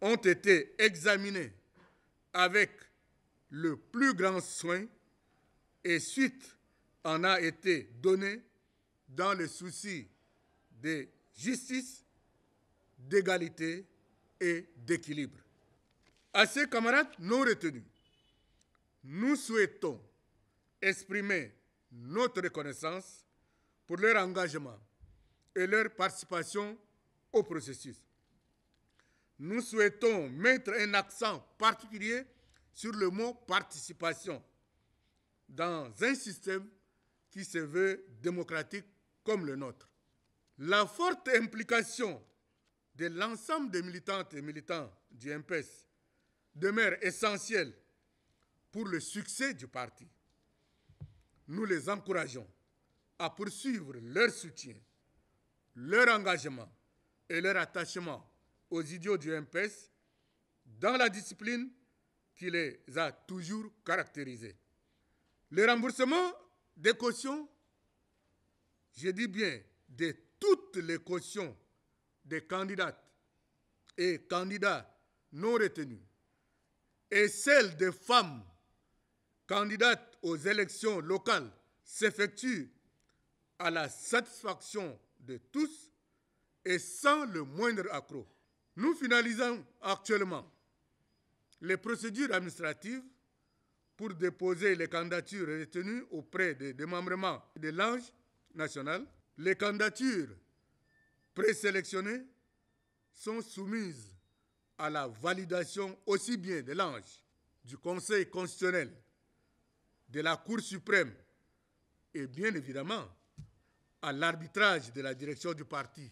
ont été examinés avec le plus grand soin et suite en a été donnée dans le souci de justice, d'égalité et d'équilibre. À ces camarades non retenus, nous souhaitons exprimer notre reconnaissance pour leur engagement et leur participation au processus nous souhaitons mettre un accent particulier sur le mot participation dans un système qui se veut démocratique comme le nôtre. La forte implication de l'ensemble des militantes et militants du MPS demeure essentielle pour le succès du parti. Nous les encourageons à poursuivre leur soutien, leur engagement et leur attachement aux idiots du MPS dans la discipline qui les a toujours caractérisés. Le remboursement des cautions, je dis bien de toutes les cautions des candidates et candidats non retenus, et celles des femmes candidates aux élections locales s'effectue à la satisfaction de tous et sans le moindre accroc. Nous finalisons actuellement les procédures administratives pour déposer les candidatures retenues auprès des démembrements de l'Ange national. Les candidatures présélectionnées sont soumises à la validation aussi bien de l'Ange, du Conseil constitutionnel, de la Cour suprême et bien évidemment à l'arbitrage de la direction du parti.